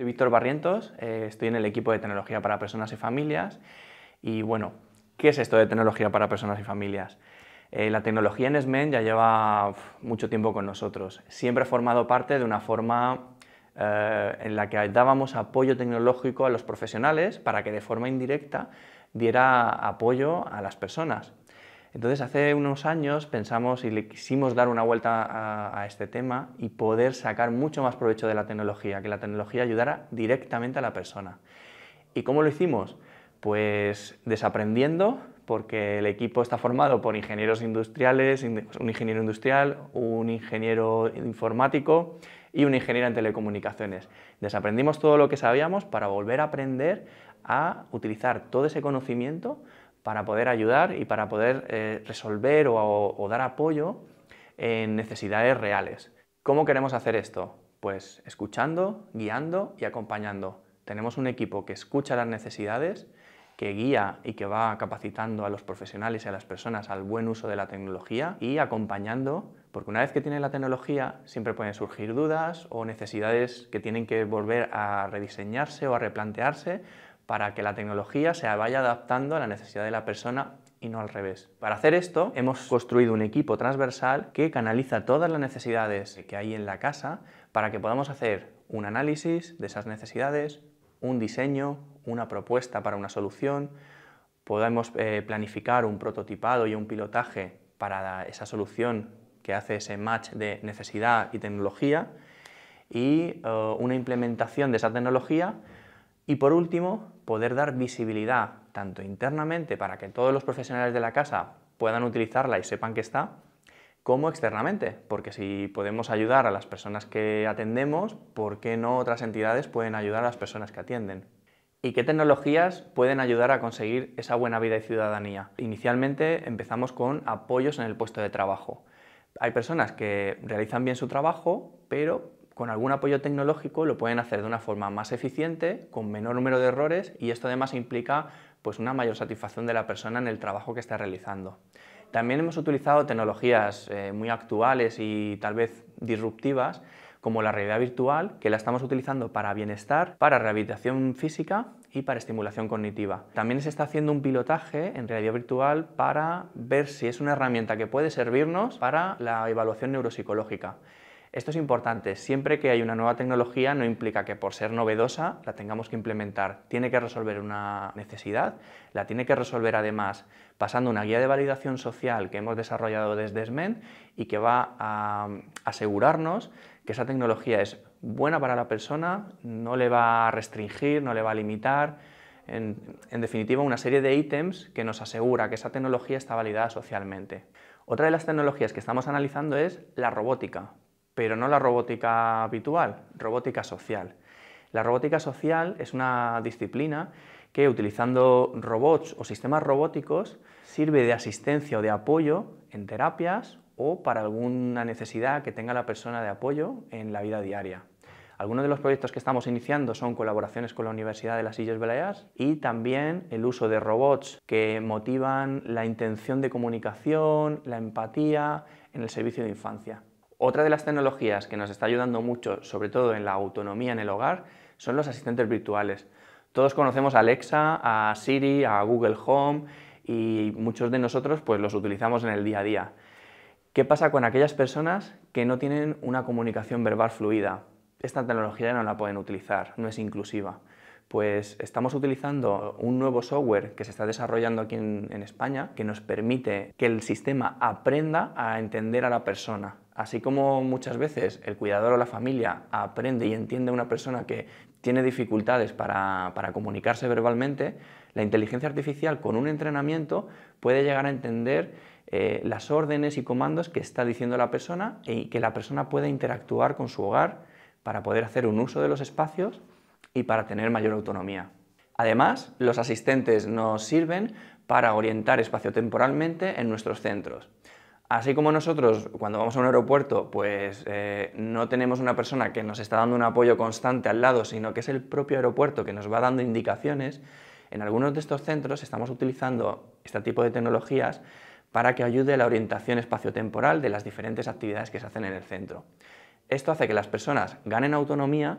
Soy Víctor Barrientos, eh, estoy en el equipo de tecnología para personas y familias. Y bueno, ¿qué es esto de tecnología para personas y familias? Eh, la tecnología en SMEN ya lleva mucho tiempo con nosotros. Siempre ha formado parte de una forma eh, en la que dábamos apoyo tecnológico a los profesionales para que de forma indirecta diera apoyo a las personas. Entonces, hace unos años pensamos y le quisimos dar una vuelta a, este tema y poder sacar mucho más provecho de la tecnología, que la tecnología ayudara directamente a la persona. ¿Y cómo lo hicimos? Pues desaprendiendo, porque el equipo está formado por ingenieros industriales, pues, un ingeniero industrial, un ingeniero informático y un ingeniero en telecomunicaciones. Desaprendimos todo lo que sabíamos para volver a aprender a utilizar todo ese conocimiento para poder ayudar y para poder eh, resolver o, o, dar apoyo en necesidades reales. ¿Cómo queremos hacer esto? Pues escuchando, guiando y acompañando. Tenemos un equipo que escucha las necesidades, que guía y que va capacitando a los profesionales y a las personas al buen uso de la tecnología y acompañando, porque una vez que tienen la tecnología siempre pueden surgir dudas o necesidades que tienen que volver a rediseñarse o a replantearse para que la tecnología se vaya adaptando a la necesidad de la persona y no al revés. Para hacer esto hemos construido un equipo transversal que canaliza todas las necesidades que hay en la casa para que podamos hacer un análisis de esas necesidades, un diseño, una propuesta para una solución, podemos eh, planificar un prototipado y un pilotaje para esa solución que hace ese match de necesidad y tecnología y eh, una implementación de esa tecnología y por último, poder dar visibilidad tanto internamente para que todos los profesionales de la casa puedan utilizarla y sepan que está, como externamente, porque si podemos ayudar a las personas que atendemos, ¿por qué no otras entidades pueden ayudar a las personas que atienden? ¿Y qué tecnologías pueden ayudar a conseguir esa buena vida y ciudadanía? Inicialmente empezamos con apoyos en el puesto de trabajo. Hay personas que realizan bien su trabajo, pero con algún apoyo tecnológico lo pueden hacer de una forma más eficiente, con menor número de errores y esto además implica pues, una mayor satisfacción de la persona en el trabajo que está realizando. También hemos utilizado tecnologías eh, muy actuales y tal vez disruptivas como la realidad virtual, que la estamos utilizando para bienestar, para rehabilitación física y para estimulación cognitiva. También se está haciendo un pilotaje en realidad virtual para ver si es una herramienta que puede servirnos para la evaluación neuropsicológica. Esto es importante, siempre que hay una nueva tecnología no implica que por ser novedosa la tengamos que implementar, tiene que resolver una necesidad, la tiene que resolver además pasando una guía de validación social que hemos desarrollado desde SMEN y que va a mm, asegurarnos que esa tecnología es buena para la persona, no le va a restringir, no le va a limitar, en, definitiva una serie de ítems que nos asegura que esa tecnología está validada socialmente. Otra de las tecnologías que estamos analizando es la robótica pero no la robótica habitual, robótica social. La robótica social es una disciplina que utilizando robots o sistemas robóticos sirve de asistencia o de apoyo en terapias o para alguna necesidad que tenga la persona de apoyo en la vida diaria. Algunos de los proyectos que estamos iniciando son colaboraciones con la Universidad de las Islas Baleares y también el uso de robots que motivan la intención de comunicación, la empatía en el servicio de infancia. Otra de las tecnologías que nos está ayudando mucho, sobre todo en la autonomía en el hogar, son los asistentes virtuales. Todos conocemos a Alexa, a Siri, a Google Home y muchos de nosotros pues los utilizamos en el día a día. ¿Qué pasa con aquellas personas que no tienen una comunicación verbal fluida? Esta tecnología no la pueden utilizar, no es inclusiva. Pues estamos utilizando un nuevo software que se está desarrollando aquí en, en España que nos permite que el sistema aprenda a entender a la persona Así como muchas veces el cuidador o la familia aprende y entiende a una persona que tiene dificultades para, comunicarse verbalmente, la inteligencia artificial con un entrenamiento puede llegar a entender eh, las órdenes y comandos que está diciendo la persona y que la persona pueda interactuar con su hogar para poder hacer un uso de los espacios y para tener mayor autonomía. Además, los asistentes nos sirven para orientar espacio espaciotemporalmente en nuestros centros. Así como nosotros, cuando vamos a un aeropuerto, pues eh, no tenemos una persona que nos está dando un apoyo constante al lado, sino que es el propio aeropuerto que nos va dando indicaciones, en algunos de estos centros estamos utilizando este tipo de tecnologías para que ayude la orientación espaciotemporal de las diferentes actividades que se hacen en el centro. Esto hace que las personas ganen autonomía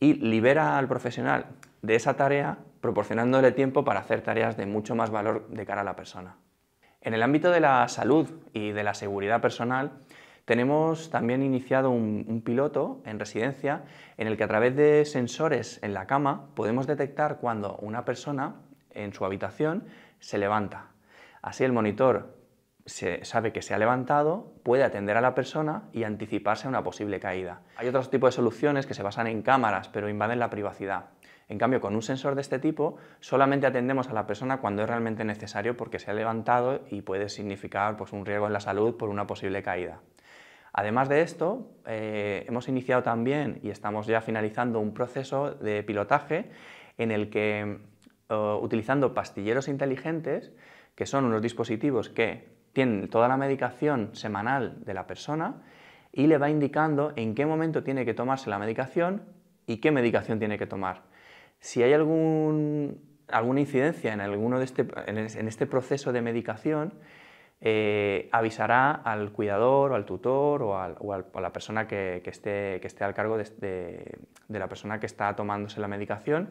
y libera al profesional de esa tarea proporcionándole tiempo para hacer tareas de mucho más valor de cara a la persona. En el ámbito de la salud y de la seguridad personal, tenemos también iniciado un, piloto en residencia en el que a través de sensores en la cama podemos detectar cuando una persona en su habitación se levanta. Así el monitor se sabe que se ha levantado, puede atender a la persona y anticiparse a una posible caída. Hay otros tipos de soluciones que se basan en cámaras pero invaden la privacidad. En cambio, con un sensor de este tipo, solamente atendemos a la persona cuando es realmente necesario porque se ha levantado y puede significar pues, un riesgo en la salud por una posible caída. Además de esto, eh, hemos iniciado también y estamos ya finalizando un proceso de pilotaje en el que, eh, utilizando pastilleros inteligentes, que son unos dispositivos que tienen toda la medicación semanal de la persona y le va indicando en qué momento tiene que tomarse la medicación y qué medicación tiene que tomar. Si hay alguna incidencia este, en, este, proceso de medicación, eh, avisará al cuidador o al tutor o, a la persona que, esté, al cargo de, la persona que está tomándose la medicación.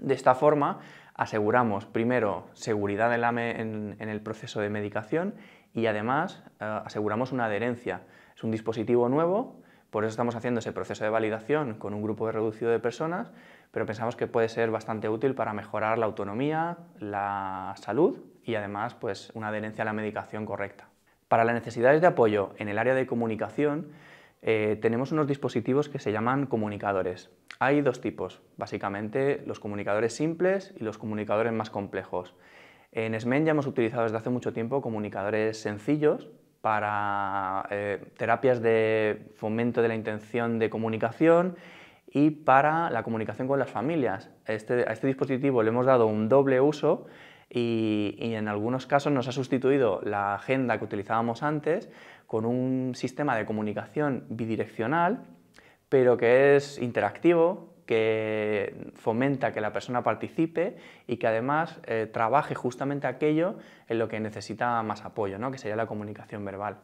De esta forma aseguramos primero seguridad en, el proceso de medicación y además eh, aseguramos una adherencia. Es un dispositivo nuevo por eso estamos haciendo ese proceso de validación con un grupo reducido de personas, pero pensamos que puede ser bastante útil para mejorar la autonomía, la salud y además pues, una adherencia a la medicación correcta. Para las necesidades de apoyo en el área de comunicación, eh, tenemos unos dispositivos que se llaman comunicadores. Hay dos tipos, básicamente los comunicadores simples y los comunicadores más complejos. En SMEN ya hemos utilizado desde hace mucho tiempo comunicadores sencillos, para eh, terapias de fomento de la intención de comunicación y para la comunicación con las familias. Este, a este dispositivo le hemos dado un doble uso y, en algunos casos nos ha sustituido la agenda que utilizábamos antes con un sistema de comunicación bidireccional, pero que es interactivo, que fomenta que la persona participe y que además eh, trabaje justamente aquello en lo que necesita más apoyo, ¿no? que sería la comunicación verbal.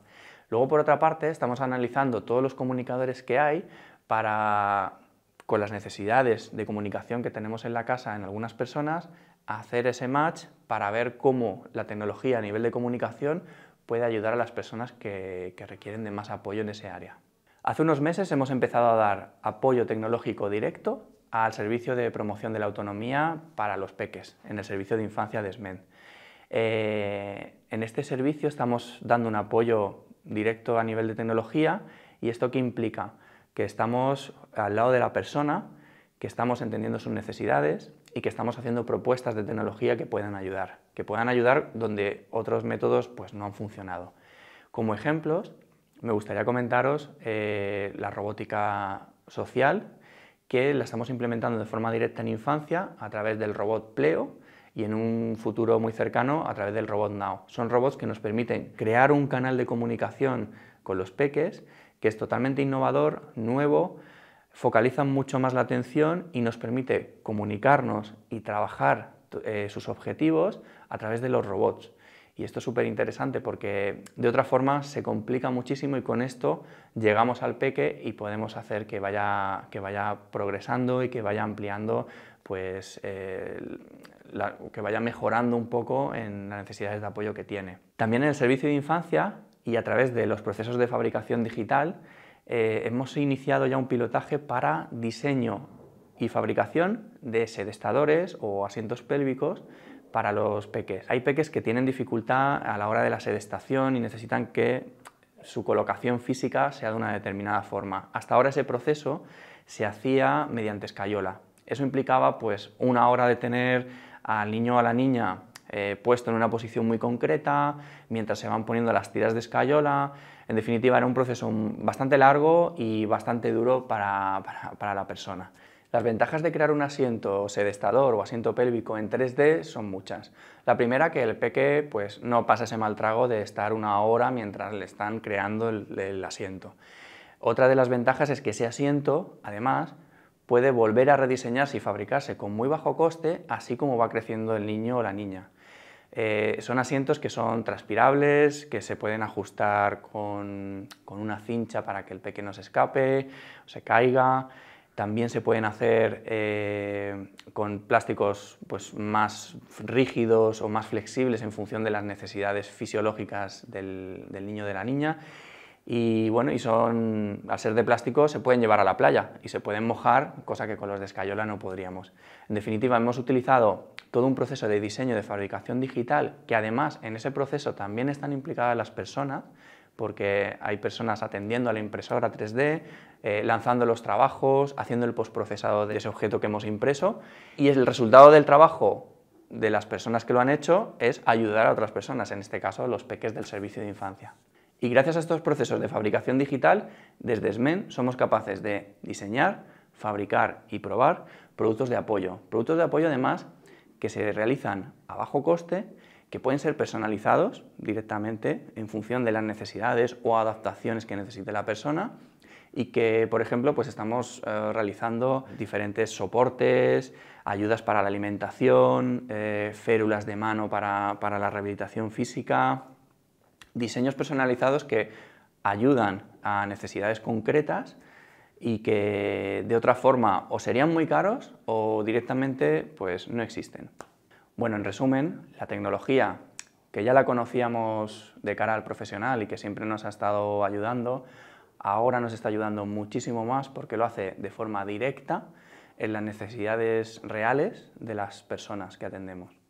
Luego, por otra parte, estamos analizando todos los comunicadores que hay para, con las necesidades de comunicación que tenemos en la casa en algunas personas, hacer ese match para ver cómo la tecnología a nivel de comunicación puede ayudar a las personas que, que requieren de más apoyo en ese área. Hace unos meses hemos empezado a dar apoyo tecnológico directo al servicio de promoción de la autonomía para los peques, en el servicio de infancia de SMED. Eh, en este servicio estamos dando un apoyo directo a nivel de tecnología y esto qué implica? Que estamos al lado de la persona, que estamos entendiendo sus necesidades y que estamos haciendo propuestas de tecnología que puedan ayudar, que puedan ayudar donde otros métodos pues, no han funcionado. Como ejemplos, me gustaría comentaros eh, la robótica social, que la estamos implementando de forma directa en infancia a través del robot Pleo y en un futuro muy cercano a través del robot Now. Son robots que nos permiten crear un canal de comunicación con los peques, que es totalmente innovador, nuevo, focalizan mucho más la atención y nos permite comunicarnos y trabajar eh, sus objetivos a través de los robots. Y esto es súper interesante porque de otra forma se complica muchísimo y con esto llegamos al peque y podemos hacer que vaya, que vaya progresando y que vaya ampliando, pues que vaya mejorando un poco en las necesidades de apoyo que tiene. También en el servicio de infancia y a través de los procesos de fabricación digital eh, hemos iniciado ya un pilotaje para diseño y fabricación de sedestadores o asientos pélvicos para los peques. Hay peques que tienen dificultad a la hora de la sedestación y necesitan que su colocación física sea de una determinada forma. Hasta ahora ese proceso se hacía mediante escayola. Eso implicaba pues una hora de tener al niño o a la niña eh, puesto en una posición muy concreta, mientras se van poniendo las tiras de escayola. En definitiva, era un proceso bastante largo y bastante duro para la persona. Las ventajas de crear un asiento sedestador o asiento pélvico en 3D son muchas. La primera, que el peque pues, no pasa ese mal trago de estar una hora mientras le están creando el, asiento. Otra de las ventajas es que ese asiento, además, puede volver a rediseñarse y fabricarse con muy bajo coste, así como va creciendo el niño o la niña. Eh, son asientos que son transpirables, que se pueden ajustar con, con una cincha para que el peque no se escape o se caiga. También se pueden hacer eh, con plásticos pues, más rígidos o más flexibles en función de las necesidades fisiológicas del, niño o de la niña. Y bueno, y al ser de plástico, se pueden llevar a la playa y se pueden mojar, cosa que con los de escayola no podríamos. En definitiva, hemos utilizado todo un proceso de diseño de fabricación digital, que además en ese proceso también están implicadas las personas, porque hay personas atendiendo a la impresora 3D, eh, lanzando los trabajos, haciendo el postprocesado de ese objeto que hemos impreso, y el resultado del trabajo de las personas que lo han hecho es ayudar a otras personas, en este caso los peques del servicio de infancia. Y gracias a estos procesos de fabricación digital, desde SMEN somos capaces de diseñar, fabricar y probar productos de apoyo. Productos de apoyo además que se realizan a bajo coste que pueden ser personalizados directamente en función de las necesidades o adaptaciones que necesite la persona y que, por ejemplo, pues estamos eh, realizando diferentes soportes, ayudas para la alimentación, eh, férulas de mano para, para la rehabilitación física, diseños personalizados que ayudan a necesidades concretas y que de otra forma o serían muy caros o directamente pues no existen. Bueno, en resumen, la tecnología que ya la conocíamos de cara al profesional y que siempre nos ha estado ayudando, ahora nos está ayudando muchísimo más porque lo hace de forma directa en las necesidades reales de las personas que atendemos.